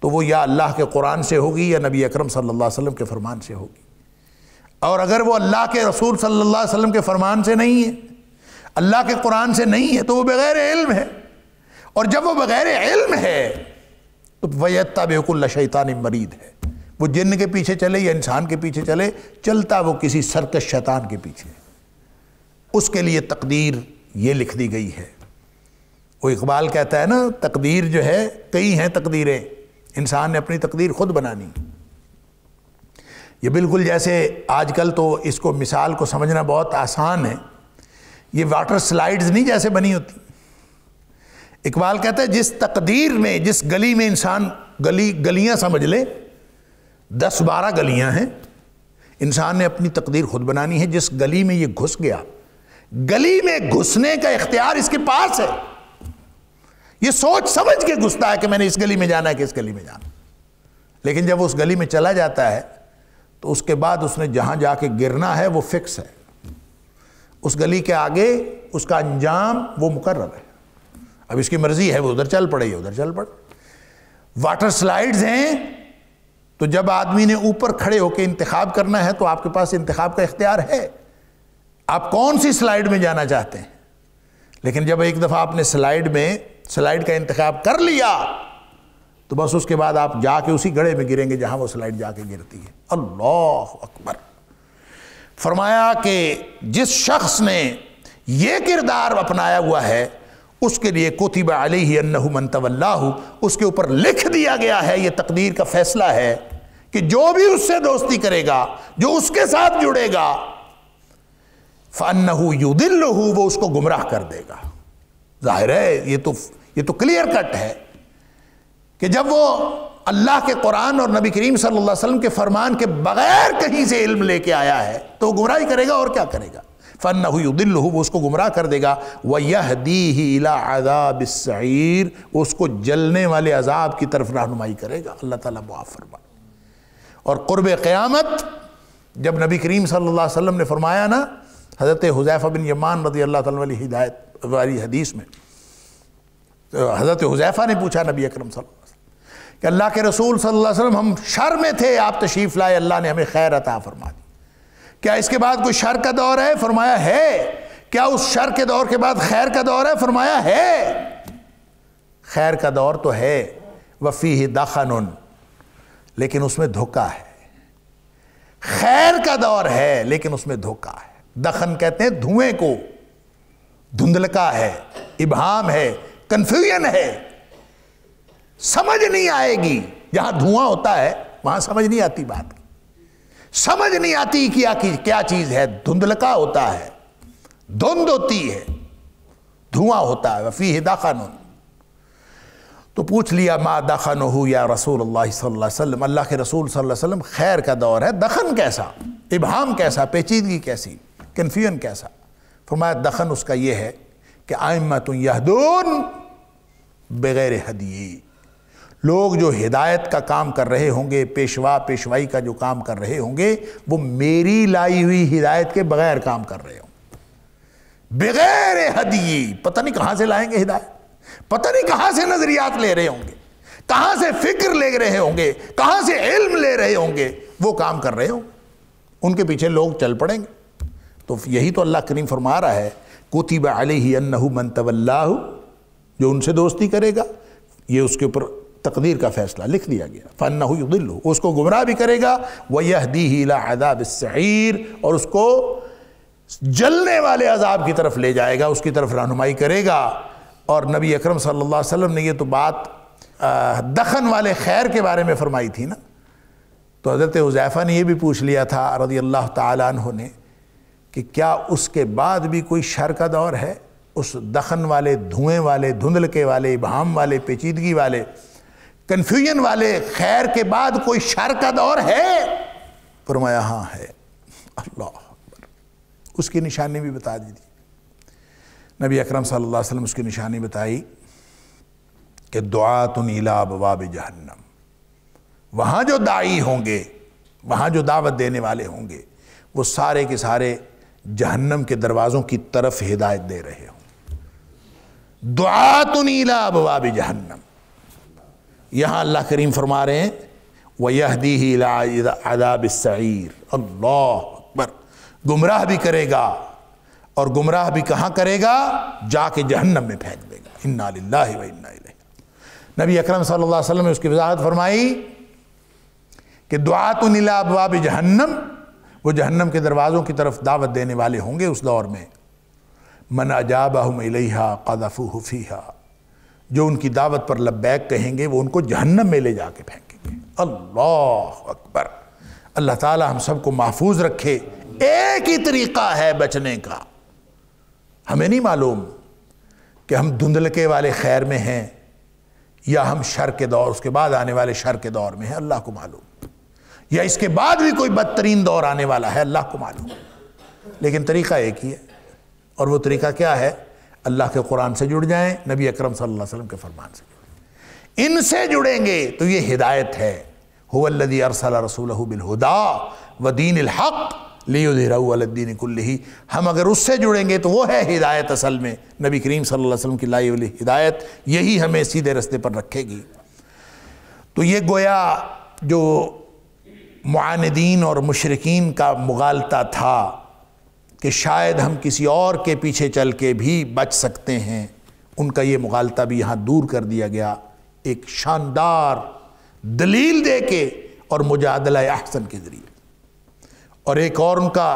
तो वो या अल्लाह के कुरान से होगी या नबी अकरम सल्लल्लाहु अलैहि वसल्लम के फरमान से होगी और अगर वो अल्लाह के रसूल सल्लल्लाहु अलैहि वसल्लम के फरमान से नहीं है अल्लाह के कुरान से नहीं है तो वो बग़ैर इल्म है और जब वो बग़ैर इल्म है तो वयत्ता बेकुल्ला शैतान मरीद है वो जिन के पीछे चले या इंसान के पीछे चले चलता वो किसी सरकश शैतान के पीछे उसके लिए तकदीर ये लिख दी गई है वो इकबाल कहता है ना तकदीर जो है कई हैं तकदीरें इंसान ने अपनी तकदीर खुद बनानी ये बिल्कुल जैसे आजकल तो इसको मिसाल को समझना बहुत आसान है ये वाटर स्लाइड्स नहीं जैसे बनी होती इकबाल कहता है जिस तकदीर में जिस गली में इंसान गली गलियां समझ ले दस बारह गलियां हैं इंसान ने अपनी तकदीर खुद बनानी है जिस गली में ये घुस गया गली में घुसने का इख्तियार इसके पास है ये सोच समझ के घुसता है कि मैंने इस गली में जाना है कि इस गली में जाना लेकिन जब उस गली में चला जाता है तो उसके बाद उसने जहां जाके गिरना है वो फिक्स है उस गली के आगे उसका अंजाम वो मुकर है अब इसकी मर्जी है वो उधर चल पड़े उधर चल पड़े वाटर स्लाइड्स हैं तो जब आदमी ने ऊपर खड़े होकर इंतखाब करना है तो आपके पास इंतखाब का इख्तियार है आप कौन सी स्लाइड में जाना चाहते हैं लेकिन जब एक दफ़ा आपने स्लाइड में स्लाइड का इंतखब कर लिया तो बस उसके बाद आप जाके उसी गड़े में गिरेंगे जहां वो स्लाइड जाके गिरती है अल्लाह अकबर फरमाया कि जिस शख्स ने ये किरदार अपनाया हुआ है उसके लिए कोतिब अली ही मंतवल्ला उसके ऊपर लिख दिया गया है ये तकदीर का फैसला है कि जो भी उससे दोस्ती करेगा जो उसके साथ जुड़ेगा फ़ानहू युदिल्लू वो उसको गुमराह कर देगा जाहिर है ये तो ये तो क्लियर कट है कि जब वो अल्लाह के कुरान और नबी करीम सल्लल्लाहु अलैहि वसल्लम के फरमान के बगैर कहीं से इल्म लेके आया है तो गुमराही करेगा और क्या करेगा फ़न दिल वो उसको गुमराह कर देगा व यह दी अदाब सईर उसको जलने वाले अजाब की तरफ रहनुमाई करेगा अल्लाह ताला मुआफ़ फरमाए और क़ुरब क़्यामत जब नबी करीम सल्लल्लाहु अलैहि वसल्लम ने फरमाया ना हज़रत हुजैफ़ा बिन यमान रदी अल्लाह तदायत हिदायत वाली हदीस में तो हज़रत हुजैफा ने पूछा नबी अकरम सल्लल्लाहु कि अल्लाह के रसूल सल्लल्लाहु अलैहि वसल्लम हम शर में थे आप तशरीफ़ लाए अल्लाह ने हमें खैर अता फरमा दी क्या इसके बाद कोई शर का दौर है फरमाया है क्या उस शर के दौर के बाद खैर का दौर है फरमाया है खैर का दौर तो है वफ़ी दाखन लेकिन उसमें धोखा है खैर का दौर है लेकिन उसमें धोखा है दखन कहते हैं धुएं को धुंधलका है इबहाम है कंफ्यूजन है समझ नहीं आएगी जहां धुआं होता है वहां समझ नहीं आती बात समझ नहीं आती कि क्या चीज है धुंधलका होता है धुंध होती है धुआं होता है वफी है दाखानुन तो पूछ लिया माँ दखन हो या रसूल अल्लाह वसल्लम अल्लाह के रसूल वसल्लम खैर का दौर है दखन कैसा इबहाम कैसा पेचीदगी कैसी कन्फ्यूजन कैसा फरमाया दखन उसका यह है कि आयमा तुम यहदून बग़ैर हदिये लोग जो हिदायत का काम कर रहे होंगे पेशवा पेशवाई का जो काम कर रहे होंगे वो मेरी लाई हुई हिदायत के बगैर काम कर रहे होंगे बगैर हदिए पता नहीं कहाँ से लाएंगे हिदायत पता नहीं कहाँ से नज़रियात ले रहे होंगे कहाँ से फिक्र ले रहे होंगे कहाँ से इल्म ले रहे होंगे वो काम कर रहे होंगे उनके पीछे लोग चल पड़ेंगे तो यही तो अल्लाह करीम फरमा रहा है कुतिब अलहू मन तवल्लाह जो उनसे दोस्ती करेगा ये उसके ऊपर तकदीर का फैसला लिख दिया गया फ़न हो उसको गुमराह भी करेगा वह यह दी ही अदाब सहीर और उसको जलने वाले अजाब की तरफ ले जाएगा उसकी तरफ रहनुमाई करेगा और नबी अकरम सल्लल्लाहु अलैहि वसल्लम ने ये तो बात दखन वाले खैर के बारे में फरमाई थी ना तो हज़रत उजैफ़ा ने यह भी पूछ लिया था रदी अल्लाह तु ने कि क्या उसके बाद भी कोई शर का दौर है उस दखन वाले धुएं वाले धुंधलके वाले इबाम वाले पेचीदगी वाले कन्फ्यूजन वाले खैर के बाद कोई शर का दौर है फरमाया हाँ है अल्लाह उसकी निशानी भी बता दी थी नबी अकरम सल्लल्लाहु अलैहि वसल्लम उसकी निशानी बताई कि दुआ तो नीला बबाब जहन्नम वहाँ जो दाई होंगे वहाँ जो दावत देने वाले होंगे वो सारे के सारे जहन्नम के दरवाज़ों की तरफ हिदायत दे रहे हो दुआ तुनीला अबवाब जहन्नम यहां अल्लाह करीम फरमा रहे हैं दी ही आदाब सईर अल्लाह अकबर गुमराह भी करेगा और गुमराह भी कहाँ करेगा जाके जहन्नम में फेंक देगा इन्ना लाही नबी अकरम सल्लल्लाहु अलैहि वसल्लम ने उसकी वजाहत फरमाई कि दुआ तो नीला अबवाब जहन्नम वो जहन्नम के दरवाज़ों की तरफ दावत देने वाले होंगे उस दौर में मन अजाब अहमलहा कदफ़ू हफ़ीहा जो उनकी दावत पर लब्बैक कहेंगे वो उनको जहन्नम में ले जाके फेंकेंगे अल्लाह अकबर अल्लाह ताला हम सबको महफूज रखे एक ही तरीक़ा है बचने का हमें नहीं मालूम कि हम धुंधलके वाले खैर में हैं या हम शर के दौर उसके बाद आने वाले शर के दौर में हैं अल्लाह को मालूम या इसके बाद भी कोई बदतरीन दौर आने वाला है अल्लाह को मालूम लेकिन तरीका एक ही है और वो तरीका क्या है अल्लाह के कुरान से जुड़ जाएं नबी अकरम सल्लल्लाहु अलैहि वसल्लम के फरमान से इनसे जुड़ेंगे तो ये हिदायत है हुवल्लजी अरसला रसूलहु बिल हुदा व दीन हक दीन कुल्लिही हम अगर उससे जुड़ेंगे तो वो है हिदायत असल में नबी करीम सल्लल्लाहु अलैहि वसल्लम की लाई वाली हिदायत यही हमें सीधे रास्ते पर रखेगी तो ये गोया जो मानदीन और मशरकिन का मुगालता था कि शायद हम किसी और के पीछे चल के भी बच सकते हैं उनका ये मुगालता भी यहाँ दूर कर दिया गया एक शानदार दलील दे के और मुजादला अहसन के ज़रिए और एक और उनका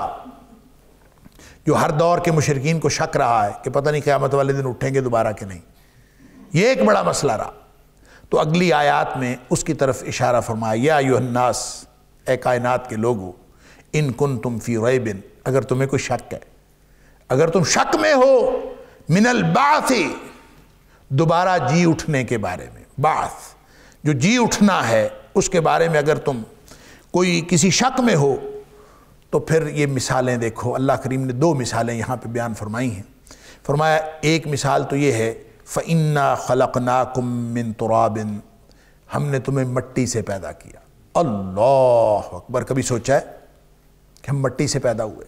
जो हर दौर के मुशरकिन को शक रहा है कि पता नहीं क़्यामत वाले दिन उठेंगे दोबारा कि नहीं ये एक बड़ा मसला रहा तो अगली आयात में उसकी तरफ इशारा फरमाया युहन्नास ए कायनात के लोगो इन कुन तुम फी रैबिन अगर तुम्हें कोई शक है अगर तुम शक में हो मिनल बाथ दोबारा जी उठने के बारे में बास जो जी उठना है उसके बारे में अगर तुम कोई किसी शक में हो तो फिर ये मिसालें देखो अल्लाह करीम ने दो मिसालें यहाँ पे बयान फरमाई हैं फरमाया एक मिसाल तो ये है फ़न्ना खलक मिन तुराबिन हमने तुम्हें मट्टी से पैदा किया अल्लाह अकबर कभी सोचा है कि हम मट्टी से पैदा हुए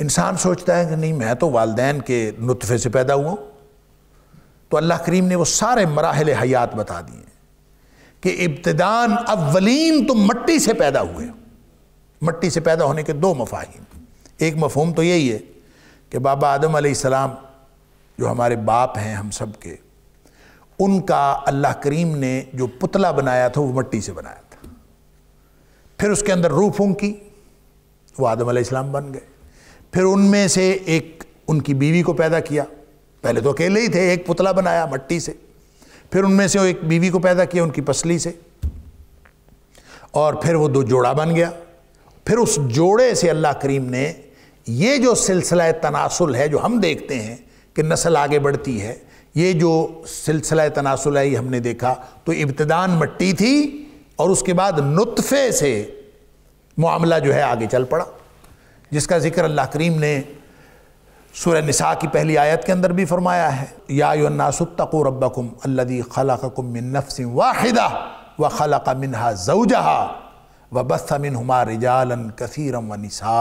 इंसान सोचता है कि नहीं मैं तो वालदेन के नुतफ़े से पैदा हुआ तो अल्लाह करीम ने वो सारे मराहल हयात बता दिए कि इब्तदान अवलिन तो मट्टी से पैदा हुए मट्टी से पैदा होने के दो मफाहिम एक मफहम तो यही है कि बाबा आदम सलाम जो हमारे बाप हैं हम सब के उनका अल्लाह करीम ने जो पुतला बनाया था वो मट्टी से बनाया था फिर उसके अंदर रूह फूंकी वो आदम इस्लाम बन गए फिर उनमें से एक उनकी बीवी को पैदा किया पहले तो अकेले ही थे एक पुतला बनाया मट्टी से फिर उनमें से एक बीवी को पैदा किया उनकी पसली से और फिर वो दो जोड़ा बन गया फिर उस जोड़े से अल्लाह करीम ने ये जो सिलसिला तनासुल है जो हम देखते हैं कि नस्ल आगे बढ़ती है ये जो सिलसिला तनासुलाई हमने देखा तो इब्तदान मट्टी थी और उसके बाद नुतफ़े से मामला जो है आगे चल पड़ा जिसका जिक्र अल्लाह करीम ने सूर निसा की पहली आयत के अंदर भी फरमाया है यानासुत्तको रब्बकुम अल्लदी खलाकुम मिन नफ्सिम वाहिदा व खलक मिनहा जऊजहा व बस्मिन हमा रिजालन कसीरम व निसा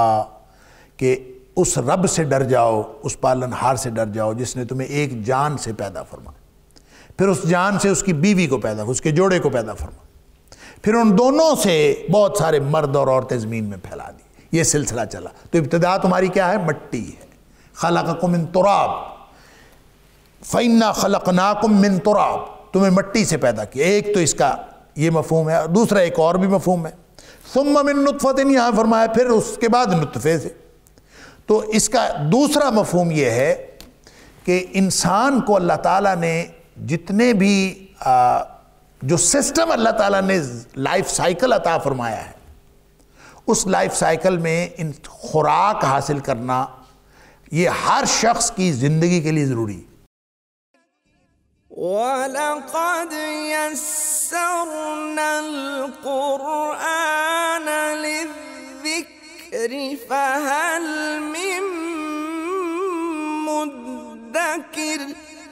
के उस रब से डर जाओ उस पालनहार से डर जाओ जिसने तुम्हें एक जान से पैदा फरमाया फिर उस जान से उसकी बीवी को पैदा उसके जोड़े को पैदा फरमा फिर उन दोनों से बहुत सारे मर्द और औरतें ज़मीन में फैला दी ये सिलसिला चला तो इब्तदा तुम्हारी क्या है मट्टी है खलक मिन तुराब फ़ैना खलकनाकुम मिन तुराब तुम्हें मट्टी से पैदा किया एक तो इसका ये मफहम है दूसरा एक और भी मफहम है सुम मिन यहाँ फरमाया फिर उसके बाद नुतफ़े से तो इसका दूसरा मफहम यह है कि इंसान को अल्लाह ताला ने जितने भी आ, जो सिस्टम अल्लाह ताला ने लाइफ साइकिल अता फरमाया है उस लाइफ साइकिल में इन खुराक हासिल करना ये हर शख्स की ज़िंदगी के लिए ज़रूरी ولقد فذكر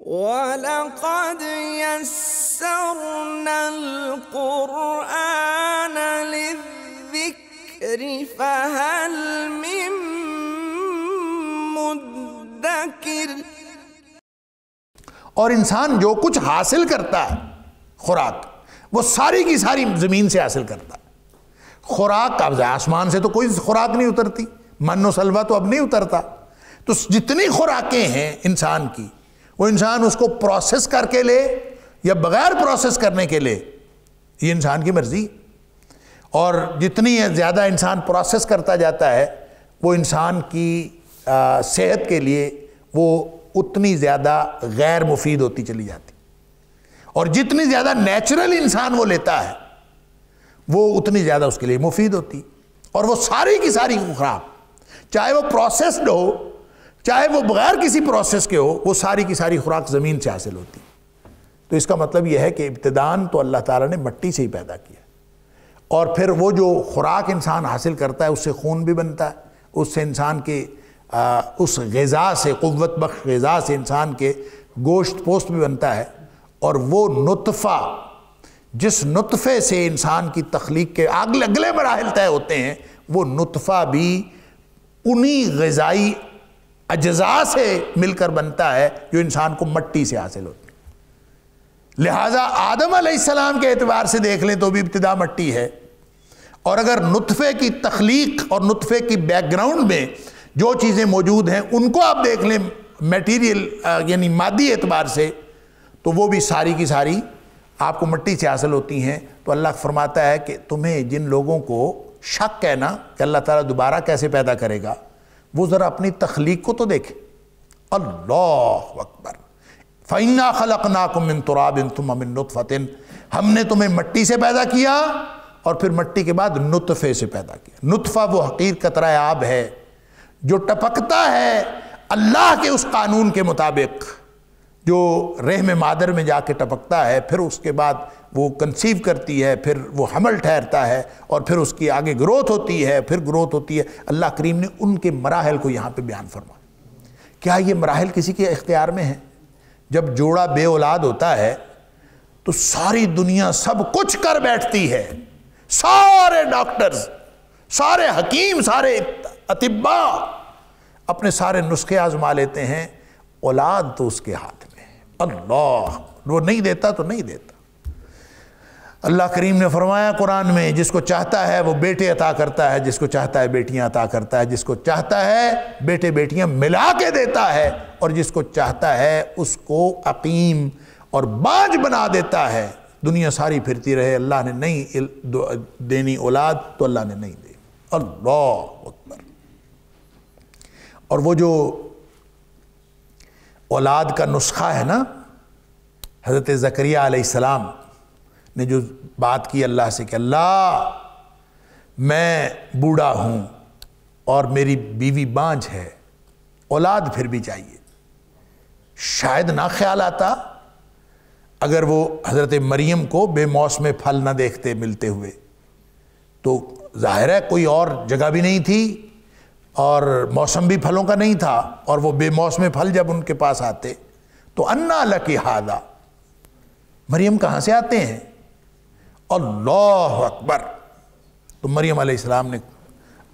ولقد يسرنا القرآن للذكر فهل من مدكر और इंसान जो कुछ हासिल करता है खुराक वो सारी की सारी ज़मीन से हासिल करता है खुराक अब आसमान से तो कोई खुराक नहीं उतरती मनो सलवा तो अब नहीं उतरता तो जितनी खुराकें हैं इंसान की वो इंसान उसको प्रोसेस करके ले या बगैर प्रोसेस करने के ले ये इंसान की मर्ज़ी और जितनी ज़्यादा इंसान प्रोसेस करता जाता है वो इंसान की आ, सेहत के लिए वो उतनी ज़्यादा गैर मुफीद होती चली जाती और जितनी ज़्यादा नेचुरल इंसान वो लेता है वो उतनी ज़्यादा उसके लिए मुफीद होती और वो सारी की सारी खुराक चाहे वो प्रोसेस्ड हो चाहे वो बगैर किसी प्रोसेस के हो वो सारी की सारी खुराक ज़मीन से हासिल होती तो इसका मतलब यह है कि इब्तदान तो अल्लाह ताला ने मट्टी से ही पैदा किया और फिर वो जो खुराक इंसान हासिल करता है उससे खून भी बनता है उससे इंसान के आ, उस गज़ा से क़वत बख्श गज़ा से इंसान के गोश्त पोस्त भी बनता है और वो नुतफ़ा जिस नुतफ़े से इंसान की तख्लीक के अगले अगले मराहल तय होते हैं वो नुतफ़ा भी उन्हीं गज़ाई अज्जा से मिलकर बनता है जो इंसान को मट्टी से हासिल होती है लिहाजा आदम सलाम के एतबार से देख लें तो भी इब्तदा मट्टी है और अगर नुतफ़े की तख्लीक और नुतफ़े की बैकग्राउंड में जो चीज़ें मौजूद हैं उनको आप देख लें मटीरियल यानी मादी एतबार से तो वो भी सारी की सारी आपको मट्टी से हासिल होती हैं तो अल्लाह फरमाता है कि तुम्हें जिन लोगों को शक है ना कि अल्लाह ताला दोबारा कैसे पैदा करेगा वो ज़रा अपनी तख्लीक को तो देखे अल्लाह अकबर फ़ैना खलक नाकुमिन इन तुम अमिन नुतफ़तिन हमने तुम्हें मट्टी से पैदा किया और फिर मट्टी के बाद नुतफ़े से पैदा किया नुतफ़ा वो हकीर कतरा आब है जो टपकता है अल्लाह के उस कानून के मुताबिक जो रहम मादर में जाके टपकता है फिर उसके बाद वो कंसीव करती है फिर वो हमल ठहरता है और फिर उसकी आगे ग्रोथ होती है फिर ग्रोथ होती है अल्लाह करीम ने उनके मराहल को यहाँ पर बयान फरमा क्या ये मराहल किसी के अख्तियार में है जब जोड़ा बे औलाद होता है तो सारी दुनिया सब कुछ कर बैठती है सारे डॉक्टर्स सारे हकीम सारे अतिब्बा अपने सारे नुस्खे आजमा लेते हैं औलाद तो उसके हाथ में है अल्लाह वो नहीं देता तो नहीं देता अल्लाह करीम ने फरमाया कुरान में जिसको चाहता है वो बेटे अता करता है जिसको चाहता है बेटियां अता करता है जिसको चाहता है बेटे बेटियां मिला के देता है और जिसको चाहता है उसको अकीम और बाज बना देता है दुनिया सारी फिरती रहे अल्लाह ने नहीं देनी औलाद तो अल्लाह ने नहीं दे अल्लाह अकबर और वो जो औलाद का नुस्खा है ना हज़रत ज़करिया आसमाम ने जो बात की अल्लाह से कि अल्लाह मैं बूढ़ा हूँ और मेरी बीवी बांझ है औलाद फिर भी चाहिए शायद ना ख्याल आता अगर वो हज़रत मरियम को बेमौसम फल ना देखते मिलते हुए तो ज़ाहिर है कोई और जगह भी नहीं थी और मौसम भी फलों का नहीं था और वो बेमौसम फल जब उनके पास आते तो अन्ना लकी हादा मरियम कहाँ से आते हैं अल्लाह अकबर तो मरियम आसमाम ने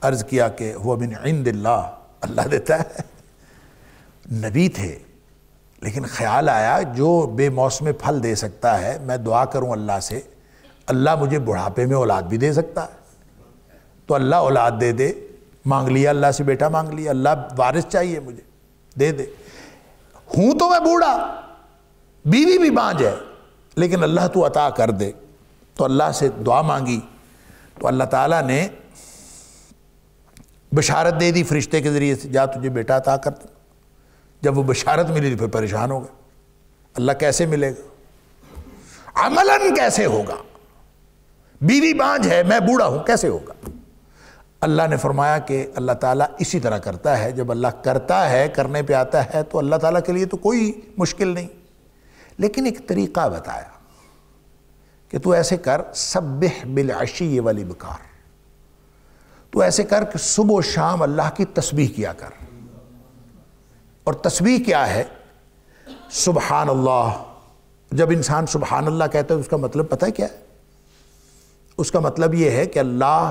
अर्ज़ किया कि वो बिन इंद अल्लाह देता है नबी थे लेकिन ख्याल आया जो बेमौसम फल दे सकता है मैं दुआ करूं अल्लाह से अल्लाह मुझे बुढ़ापे में औलाद भी दे सकता है तो अल्लाह औलाद दे दे मांग लिया अल्लाह से बेटा मांग लिया अल्लाह वारिस चाहिए मुझे दे दे हूं तो मैं बूढ़ा बीवी भी बांझ है लेकिन अल्लाह तू अता कर दे तो अल्लाह से दुआ मांगी तो अल्लाह ताला ने बशारत दे दी फरिश्ते के ज़रिए से जा तुझे बेटा अता कर जब वो बशारत मिली तो फिर परेशान हो गए अल्लाह कैसे मिलेगा अमलन कैसे होगा बीवी बांझ है मैं बूढ़ा हूँ कैसे होगा अल्लाह ने फरमाया कि अल्लाह ताला इसी तरह करता है जब अल्लाह करता है करने पे आता है तो अल्लाह ताला के लिए तो कोई मुश्किल नहीं लेकिन एक तरीका बताया कि तू ऐसे कर सब बिल ये वाली बकार तू ऐसे कर कि सुबह शाम अल्लाह की तस्बीह किया कर और तस्बीह क्या है सुबहान अल्लाह जब इंसान सुबहान अल्लाह कहता है उसका मतलब पता है क्या है उसका मतलब यह है कि अल्लाह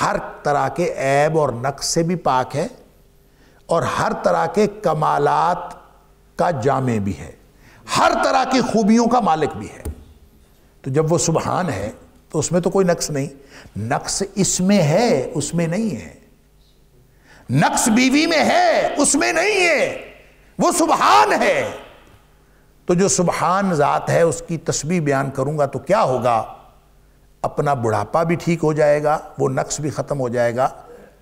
हर तरह के ऐब और नक्स से भी पाक है और हर तरह के कमालात का जामे भी है हर तरह की खूबियों का मालिक भी है तो जब वो सुबहान है तो उसमें तो कोई नक्स नहीं नक्स इसमें है उसमें नहीं है नक्स बीवी में है उसमें नहीं है वो सुबहान है तो जो सुबहान ज़ात है उसकी तस्वीर बयान करूंगा तो क्या होगा अपना बुढ़ापा भी ठीक हो जाएगा वो नक्स भी ख़त्म हो जाएगा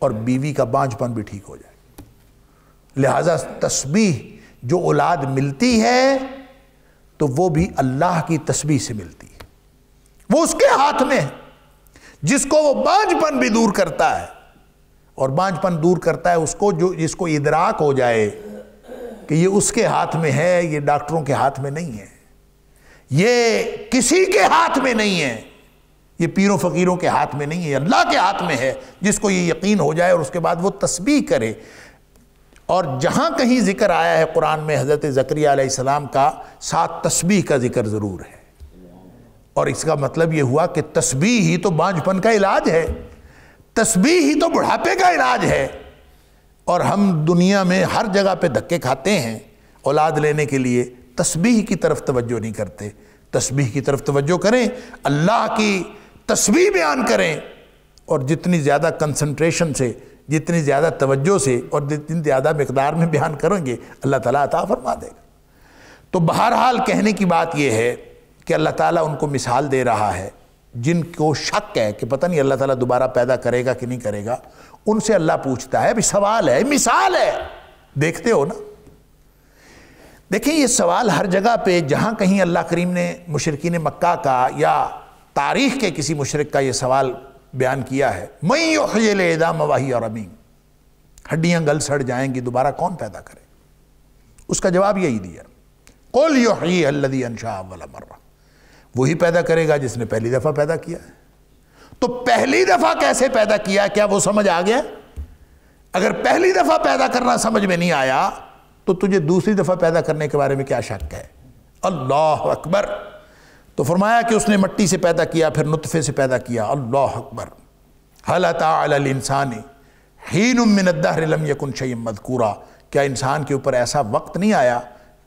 और बीवी का बांझपन भी ठीक हो जाएगा लिहाजा तस्बी जो औलाद मिलती है तो वो भी अल्लाह की तस्बी से मिलती वो उसके हाथ में है जिसको वो बांझपन भी दूर करता है और बांझपन दूर करता है उसको जो जिसको इदराक हो जाए कि ये उसके हाथ में है ये डॉक्टरों के हाथ में नहीं है ये किसी के हाथ में नहीं है ये पीरों फ़कीरों के हाथ में नहीं है अल्लाह के हाथ में है जिसको ये यकीन हो जाए और उसके बाद वो तस्बी करे और जहाँ कहीं ज़िक्र आया है कुरान में हज़रत ज़करिया का साथ तस्बी का ज़िक्र ज़रूर है और इसका मतलब यह हुआ कि तस्बी ही तो बांझपन का इलाज है तस्बी ही तो बुढ़ापे का इलाज है और हम दुनिया में हर जगह पे धक्के खाते हैं औलाद लेने के लिए तस्बीह की तरफ तवज्जो नहीं करते तस्बीह की तरफ तवज्जो करें अल्लाह की तस्बीह बयान करें और जितनी ज़्यादा कंसंट्रेशन से जितनी ज़्यादा तवज्जो से और जितनी ज़्यादा मकदार में बयान करेंगे अल्लाह ताला अता फरमा देगा तो बहरहाल कहने की बात यह है कि अल्लाह ताला उनको मिसाल दे रहा है जिनको शक है कि पता नहीं अल्लाह ताला दोबारा पैदा करेगा कि नहीं करेगा उनसे अल्लाह पूछता है अभी सवाल है मिसाल है देखते हो ना देखिए ये सवाल हर जगह पे जहाँ कहीं अल्लाह करीम ने मुशरकिन मक्का का या तारीख़ के किसी मुशरक का ये सवाल बयान किया है मई यल मवाही और अमीन हड्डियाँ गल सड़ जाएंगी दोबारा कौन पैदा करे उसका जवाब यही दिया कौल योही अल्लदी अनशा वाला मर्रा वही पैदा करेगा जिसने पहली दफ़ा पैदा किया है तो पहली दफ़ा कैसे पैदा किया क्या वो समझ आ गया अगर पहली दफ़ा पैदा करना समझ में नहीं आया तो तुझे दूसरी दफ़ा पैदा करने के बारे में क्या शक है अल्लाह अकबर तो फरमाया कि उसने मट्टी से पैदा किया फिर नुतफ़े से पैदा किया अल्लाह अकबर हलत इंसानी हीन मिनदहरलम यकुन शयम मदकूरा क्या इंसान के ऊपर ऐसा वक्त नहीं आया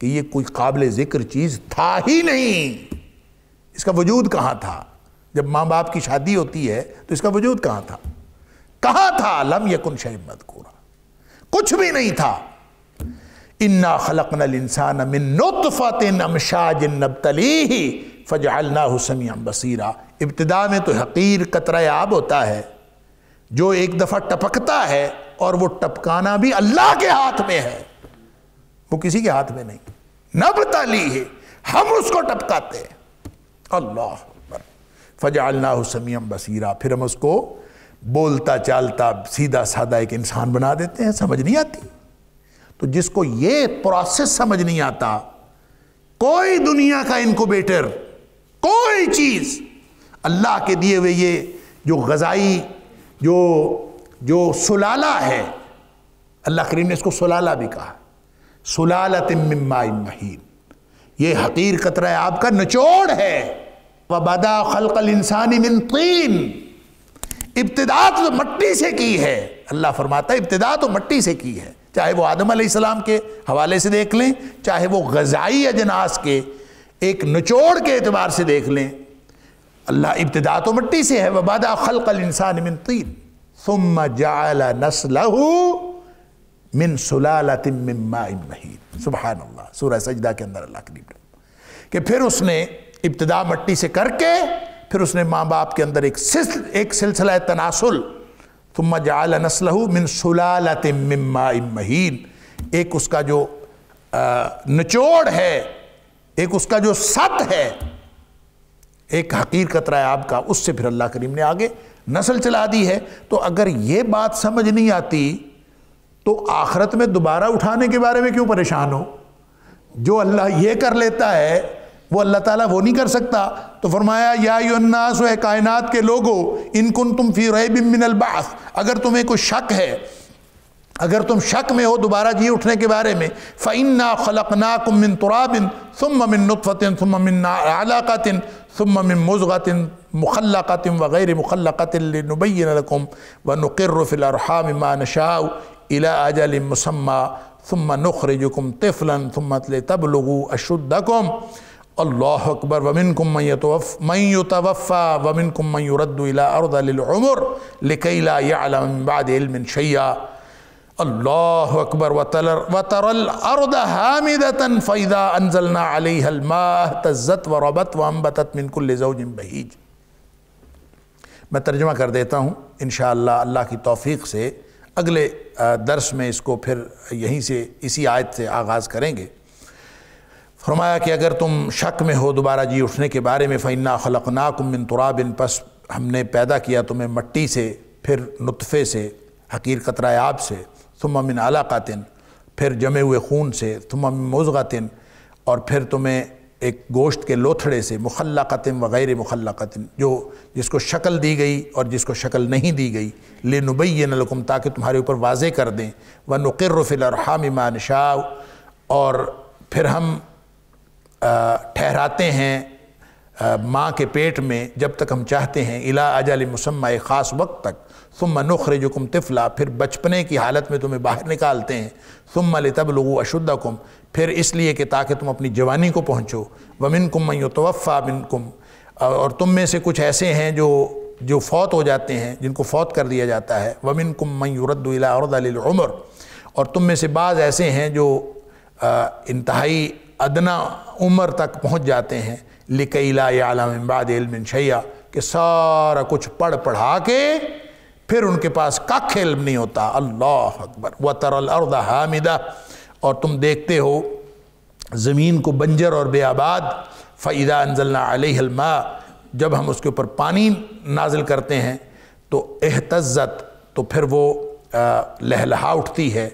कि ये कोई काबिल ज़िक्र चीज़ था ही नहीं इसका वजूद कहाँ था जब माँ बाप की शादी होती है तो इसका वजूद कहाँ था कहाँ था लम यकुन शहीद मदकूरा कुछ भी नहीं था इन्ना खलक नल इंसान नबतली ना हुसमी बसीरा इब्तदा में तो हकीर कतरा आब होता है जो एक दफ़ा टपकता है और वो टपकाना भी अल्लाह के हाथ में है वो किसी के हाथ में नहीं तली है हम उसको टपकाते हैं अल्लाह फ़जालना समीम बसीरा फिर हम उसको बोलता चालता सीधा साधा एक इंसान बना देते हैं समझ नहीं आती तो जिसको ये प्रोसेस समझ नहीं आता कोई दुनिया का इनक्यूबेटर कोई चीज़ अल्लाह के दिए हुए ये जो गज़ाई जो जो सुलाला है अल्लाह करीम ने इसको सुलाला भी कहा सुलालत महीन ये हकीर कतरा है आपका निचोड़ है व बदा खलकल इंसानी मिन तीन इब्तदा तो मट्टी से की है अल्लाह फरमाता है इब्तदा तो मट्टी से की है चाहे वो आदम आसमाम के हवाले से देख लें चाहे वो गजाई अजनास के एक नचोड़ के अतबार से देख लें अल्लाह इब्तदा तो मट्टी से है वबादा खलकल इंसान मिन तीन सुम जाल नस्लहू मिन सुलालतिम मिन माइन महीन सुबहान अल्लाह सूरह सजदा के अंदर अल्लाह करीब कि फिर उसने इब्तदा मट्टी से करके फिर उसने माँ बाप के अंदर एक सिल एक सिलसिला तनासुल तुम जाल नसलहू मिन सुलालतमहीन एक उसका जो निचोड़ है एक उसका जो सत है एक हकीर कतरा आपका उससे फिर अल्लाह करीम ने आगे नस्ल चला दी है तो अगर ये बात समझ नहीं आती तो आखरत में दोबारा उठाने के बारे में क्यों परेशान हो जो अल्लाह ये कर लेता है वो अल्लाह ताला वो नहीं कर सकता तो फरमाया यानास व कायनात के लोगो इनकुन तुम फ़ी रबास अगर तुम्हें कोई शक है अगर तुम शक में हो दोबारा जी उठने के बारे में फ़ैन्ना खलकनाकुम मिन तुराबिन सुम मिन नुतफ़तिन सुम मिन आलाकतिन सुम मिन मुजगतिन मुखलकतिन वग़ैर मुखलकतिनबैनकुम व नक़िरफ़िलरहाम मानशा इला अजल मुसम्मा सुम नुखरजुकुम तफ़लन सुमत तबलगू अशुद्दकुम अल्लाह अकबर वमिन कुम मई तवफ़ा वमिन कुम मैरदमर लिकला याबादिन शैया अल्लाह अकबर वतरल अरद हामिदतन फ़ैदा अनजलना अलमा तज़त व रबत व अम्बत मिनकुल्लजम बहीज मैं तर्जमा कर देता हूँ इन अल्लाह की तोफ़ी से अगले दर्स में इसको फिर यहीं से इसी आयत से आगाज़ करेंगे फरमाया कि अगर तुम शक में हो दोबारा जी उठने के बारे में फ़ैना खलकनाकुम तुरा तुराबिन पस हमने पैदा किया तुम्हें मट्टी से फिर नुतफ़े से हकीर आब से तुम अमिन आलाकातिन फिर जमे हुए खून से तुम अमिन मोजातिन और फिर तुम्हें एक गोश्त के लोथड़े से मुखलकतिन वगैर मुखलकतिन जो जिसको शक्ल दी गई और जिसको शक्ल नहीं दी गई ले नुबई नलकुम ताकि तुम्हारे ऊपर वाजे कर दें व नुकर फिलरहाम मानशाव और फिर हम ठहराते हैं माँ के पेट में जब तक हम चाहते हैं इला अजल मुसम्मा ख़ास वक्त तक सुम नखरजुकुम तिफला फिर बचपने की हालत में तुम्हें बाहर निकालते हैं सुम तब लगू अशुद्धाकुम फिर इसलिए कि ताकि तुम अपनी जवानी को पहुँचो वमिन कुम तोफ़ा बिन कुम और तुम में से कुछ ऐसे हैं जो जो फौत हो जाते हैं जिनको फौत कर दिया जाता है वमिन कुम मयूरद्दीला और तुम में से बाज़ ऐसे हैं जो इंतहाई अदना उम्र तक पहुँच जाते हैं लिकला याबादिलमिन शैया कि सारा कुछ पढ़ पढ़ा के फिर उनके पास कख इल्म नहीं होता अल्लाह अकबर व तरल अर्द हामिदा और तुम देखते हो ज़मीन को बंजर और बेआबाद फ़ैदा अनजल्ला जब हम उसके ऊपर पानी नाजिल करते हैं तो एहतज़त तो फिर वो लहलहा उठती है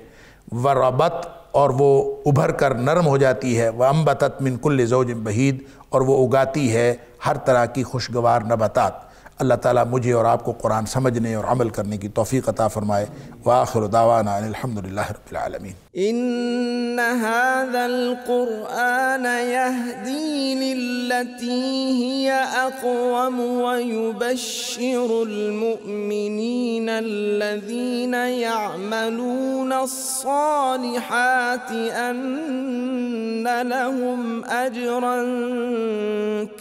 व रबत और वो उभर कर नरम हो जाती है वह अम्बतत मिनकुल्ल जोज बहीद और वो उगाती है हर तरह की खुशगवार नबतात اللہ تعالی مجھے اور آپ کو قرآن سمجھنے اور عمل کرنے کی توفیق عطا فرمائے وآخر دعوانا ان الحمدللہ رب العالمین ان هذا القرآن يهدي للتي هي اقوم ويبشر المؤمنين الذين يعملون الصالحات ان لهم اجرا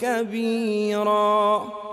كبيرا